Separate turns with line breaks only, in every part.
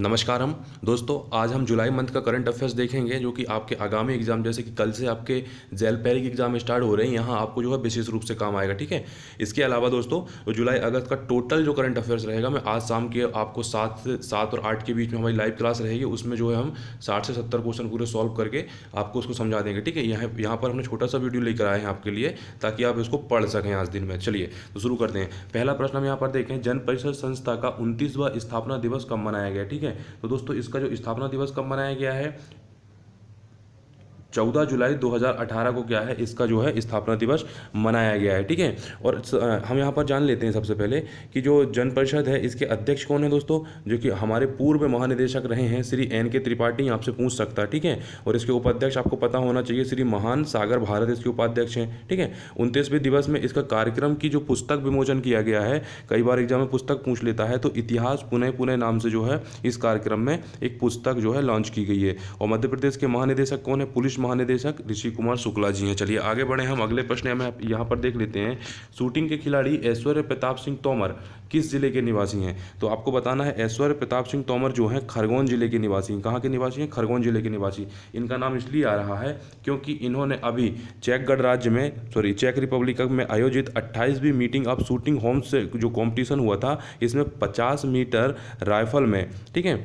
नमस्कार हम दोस्तों आज हम जुलाई मंथ का करंट अफेयर्स देखेंगे जो कि आपके आगामी एग्जाम जैसे कि कल से आपके जेल पैरिक एग्जाम स्टार्ट हो रहे हैं यहाँ आपको जो है विशेष रूप से काम आएगा ठीक है इसके अलावा दोस्तों जुलाई अगस्त का टोटल जो करंट अफेयर्स रहेगा मैं आज शाम के आपको सात सात और आठ के बीच में हमारी लाइव क्लास रहेगी उसमें जो है हम साठ से सत्तर क्वेश्चन पूरे सॉल्व करके आपको उसको समझा देंगे ठीक है यहाँ यहाँ पर हमने छोटा सा वीडियो लेकर आए हैं आपके लिए ताकि आप इसको पढ़ सकें आज दिन में चलिए तो शुरू करते हैं पहला प्रश्न हम यहाँ पर देखें जन परिषद संस्था का उनतीसवां स्थापना दिवस कब मनाया गया ठीक है है तो दोस्तों इसका जो स्थापना दिवस कब मनाया गया है चौदह जुलाई 2018 को क्या है इसका जो है स्थापना दिवस मनाया गया है ठीक है और हम यहाँ पर जान लेते हैं सबसे पहले कि जो जनपरिषद है इसके अध्यक्ष कौन है दोस्तों जो कि हमारे पूर्व महानिदेशक रहे हैं श्री एन के त्रिपाठी आपसे पूछ सकता है ठीक है और इसके उपाध्यक्ष आपको पता होना चाहिए श्री महान सागर भारत इसके उपाध्यक्ष हैं ठीक है उनतीसवें दिवस में इसका कार्यक्रम की जो पुस्तक विमोचन किया गया है कई बार एग्जाम में पुस्तक पूछ लेता है तो इतिहास पुनः पुनः नाम से जो है इस कार्यक्रम में एक पुस्तक जो है लॉन्च की गई है और मध्य प्रदेश के महानिदेशक कौन है पुलिस महानिदेशक ऋषि कुमार शुक्ला जी हैं चलिए आगे बढ़े हम अगले प्रश्न हमें यहाँ पर देख लेते हैं शूटिंग के खिलाड़ी ऐश्वर्य प्रताप सिंह तोमर किस जिले के निवासी हैं तो आपको बताना है ऐश्वर्य प्रताप सिंह तोमर जो हैं खरगोन जिले के निवासी हैं कहाँ के निवासी हैं खरगोन जिले के निवासी इनका नाम इसलिए आ रहा है क्योंकि इन्होंने अभी चेक गणराज्य राज्य में सॉरी चेक रिपब्लिक में आयोजित अट्ठाईसवीं मीटिंग ऑफ शूटिंग होम्स से जो कॉम्पिटिशन हुआ था इसमें पचास मीटर राइफल में ठीक है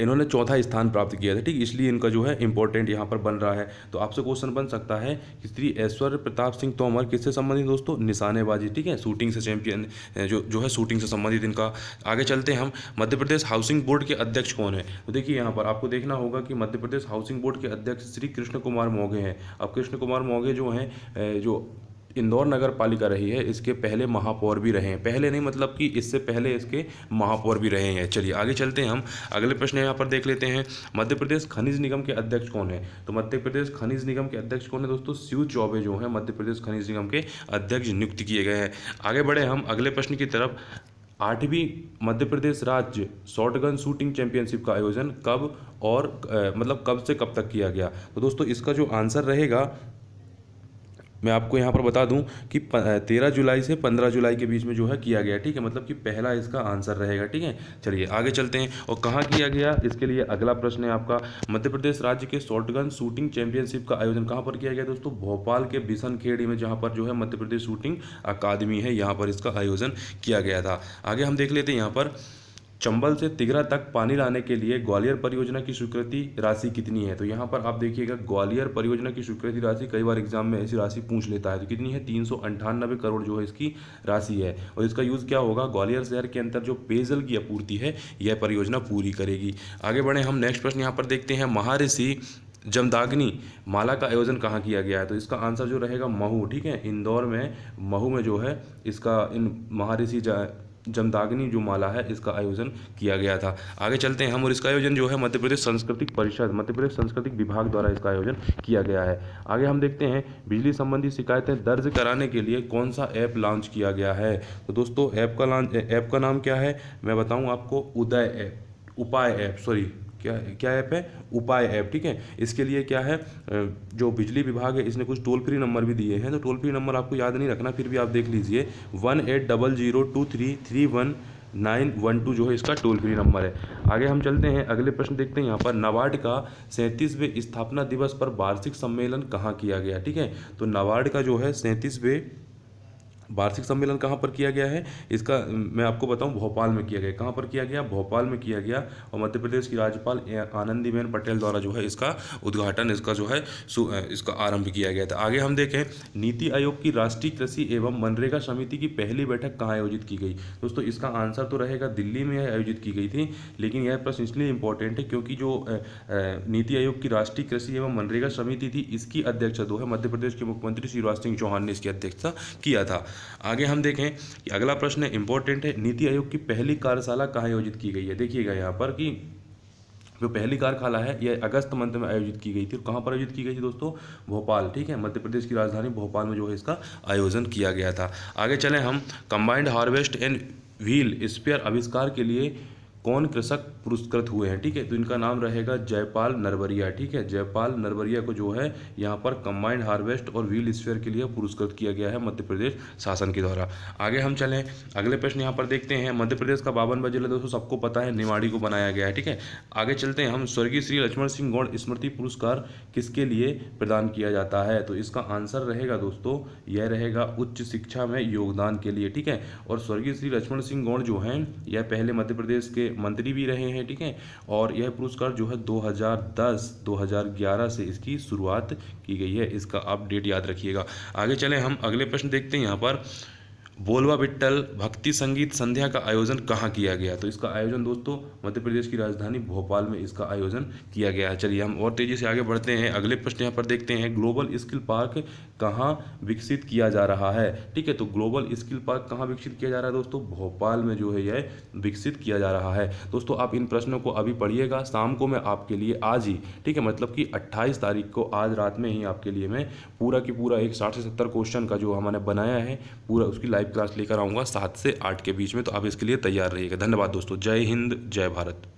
इन्होंने चौथा स्थान प्राप्त किया था ठीक इसलिए इनका जो है इंपॉर्टेंट यहाँ पर बन रहा है तो आपसे क्वेश्चन बन सकता है कि श्री ऐश्वर्य प्रताप सिंह तोमर किससे संबंधित दोस्तों निशानेबाजी ठीक है शूटिंग से चैंपियन जो जो है शूटिंग से संबंधित इनका आगे चलते हैं हम मध्य प्रदेश हाउसिंग बोर्ड के अध्यक्ष कौन है तो देखिए यहाँ पर आपको देखना होगा कि मध्य प्रदेश हाउसिंग बोर्ड के अध्यक्ष श्री कृष्ण कुमार मौघे हैं अब कृष्ण कुमार मौघे जो हैं जो इंदौर नगर पालिका रही है इसके पहले महापौर भी रहे हैं पहले नहीं मतलब कि इससे पहले इसके महापौर भी रहे हैं चलिए आगे चलते हैं हम अगले प्रश्न यहाँ पर देख लेते हैं मध्य प्रदेश खनिज निगम के अध्यक्ष कौन है तो मध्य प्रदेश खनिज निगम के अध्यक्ष कौन है दोस्तों शिव चौबे जो हैं मध्य प्रदेश खनिज निगम के अध्यक्ष नियुक्त किए गए हैं आगे बढ़े हम अगले प्रश्न की तरफ आठवीं मध्य प्रदेश राज्य शॉटगन शूटिंग चैंपियनशिप का आयोजन कब और आ, मतलब कब से कब तक किया गया तो दोस्तों इसका जो आंसर रहेगा मैं आपको यहाँ पर बता दूँ कि तेरह जुलाई से पंद्रह जुलाई के बीच में जो है किया गया ठीक है मतलब कि पहला इसका आंसर रहेगा ठीक है चलिए आगे चलते हैं और कहाँ किया गया इसके लिए अगला प्रश्न है आपका मध्य प्रदेश राज्य के शॉर्टगन शूटिंग चैंपियनशिप का आयोजन कहाँ पर किया गया दोस्तों भोपाल के बिसन खेड़ी में जहाँ पर जो है मध्य प्रदेश शूटिंग अकादमी है यहाँ पर इसका आयोजन किया गया था आगे हम देख लेते हैं यहाँ पर चंबल से तिगरा तक पानी लाने के लिए ग्वालियर परियोजना की स्वीकृति राशि कितनी है तो यहाँ पर आप देखिएगा ग्वालियर परियोजना की स्वीकृति राशि कई बार एग्जाम में ऐसी राशि पूछ लेता है तो कितनी है तीन करोड़ जो है इसकी राशि है और इसका यूज़ क्या होगा ग्वालियर शहर के अंदर जो पेयजल की आपूर्ति है यह परियोजना पूरी करेगी आगे बढ़े हम नेक्स्ट प्रश्न यहाँ पर देखते हैं महारिषि जमदाग्नि माला का आयोजन कहाँ किया गया है तो इसका आंसर जो रहेगा महू ठीक है इंदौर में महू में जो है इसका इन महारिषि जमदाग्नी जो माला है इसका आयोजन किया गया था आगे चलते हैं हम और इसका आयोजन जो है मध्य प्रदेश सांस्कृतिक परिषद मध्य प्रदेश सांस्कृतिक विभाग द्वारा इसका आयोजन किया गया है आगे हम देखते हैं बिजली संबंधी शिकायतें दर्ज कराने के लिए कौन सा ऐप लॉन्च किया गया है तो दोस्तों ऐप का लॉन्च ऐप का नाम क्या है मैं बताऊँ आपको Uday app Upay app sorry क्या क्या ऐप है उपाय ऐप ठीक है इसके लिए क्या है जो बिजली विभाग है इसने कुछ टोल फ्री नंबर भी दिए हैं तो टोल फ्री नंबर आपको याद नहीं रखना फिर भी आप देख लीजिए one eight double zero two three three one nine one two जो है इसका टोल फ्री नंबर है आगे हम चलते हैं अगले प्रश्न देखते हैं यहाँ पर नाबार्ड का सैंतीसवें स्थापना दिवस पर वार्षिक सम्मेलन कहाँ किया गया ठीक है तो नाबार्ड का जो है सैंतीसवें वार्षिक सम्मेलन कहाँ पर किया गया है इसका मैं आपको बताऊँ भोपाल में किया गया कहाँ पर किया गया भोपाल में किया गया और मध्य प्रदेश की राज्यपाल आनंदीबेन पटेल द्वारा जो है इसका उद्घाटन इसका जो है इसका आरंभ किया गया था आगे हम देखें नीति आयोग की राष्ट्रीय कृषि एवं मनरेगा समिति की पहली बैठक कहाँ आयोजित की गई दोस्तों इसका आंसर तो रहेगा दिल्ली में आयोजित की गई थी लेकिन यह प्रश्न इसलिए इंपॉर्टेंट है क्योंकि जो नीति आयोग की राष्ट्रीय कृषि एवं मनरेगा समिति थी इसकी अध्यक्षता जो है मध्य प्रदेश के मुख्यमंत्री शिवराज सिंह चौहान ने इसकी अध्यक्षता किया था आगे हम देखें कि अगला प्रश्न इंपॉर्टेंट है नीति आयोग की पहली कार्यशाला कहाँ आयोजित की गई है देखिएगा यहाँ पर कि जो पहली कार्यशाला है यह अगस्त मंथ में आयोजित की गई थी और कहाँ पर आयोजित की गई थी दोस्तों भोपाल ठीक है मध्य प्रदेश की राजधानी भोपाल में जो है इसका आयोजन किया गया था आगे चलें हम combined harvest and wheel spare आविष्कार के लिए कौन कृषक पुरस्कृत हुए हैं ठीक है तो इनका नाम रहेगा जयपाल नरवरिया ठीक है जयपाल नरवरिया को जो है यहाँ पर कंबाइंड हार्वेस्ट और व्हील स्फेयर के लिए पुरस्कृत किया गया है मध्य प्रदेश शासन के द्वारा आगे हम चलें अगले प्रश्न यहाँ पर देखते हैं मध्य प्रदेश का बावनवा जिला दोस्तों सबको पता है निवाड़ी को बनाया गया है ठीक है आगे चलते हैं हम स्वर्गीय श्री लक्ष्मण सिंह गौड़ स्मृति पुरस्कार किसके लिए प्रदान किया जाता है तो इसका आंसर रहेगा दोस्तों यह रहेगा उच्च शिक्षा में योगदान के लिए ठीक है और स्वर्गीय श्री लक्ष्मण सिंह गौड़ जो हैं यह पहले मध्य प्रदेश के मंत्री भी रहे हैं ठीक है और यह पुरस्कार जो है 2010 2011 से इसकी शुरुआत की गई है इसका अपडेट याद रखिएगा आगे चलें हम अगले प्रश्न देखते हैं यहाँ पर बोलवा बिट्टल भक्ति संगीत संध्या का आयोजन कहाँ किया गया तो इसका आयोजन दोस्तों मध्य प्रदेश की राजधानी भोपाल में इसका आयोजन किया गया है चलिए हम और तेज़ी से आगे बढ़ते हैं अगले प्रश्न यहाँ पर देखते हैं ग्लोबल स्किल पार्क कहाँ विकसित किया जा रहा है ठीक है तो ग्लोबल स्किल पार्क कहाँ विकसित किया जा रहा है दोस्तों भोपाल में जो है यह विकसित किया जा रहा है दोस्तों आप इन प्रश्नों को अभी पढ़िएगा शाम को मैं आपके लिए आज ही ठीक है मतलब कि अट्ठाईस तारीख को आज रात में ही आपके लिए मैं पूरा की पूरा एक साठ से सत्तर क्वेश्चन का जो हमारे बनाया है पूरा उसकी लाइव लाइव क्लास लेकर आऊँगा सात से आठ के बीच में तो आप इसके लिए तैयार रहिएगा धन्यवाद दोस्तों जय हिंद जय भारत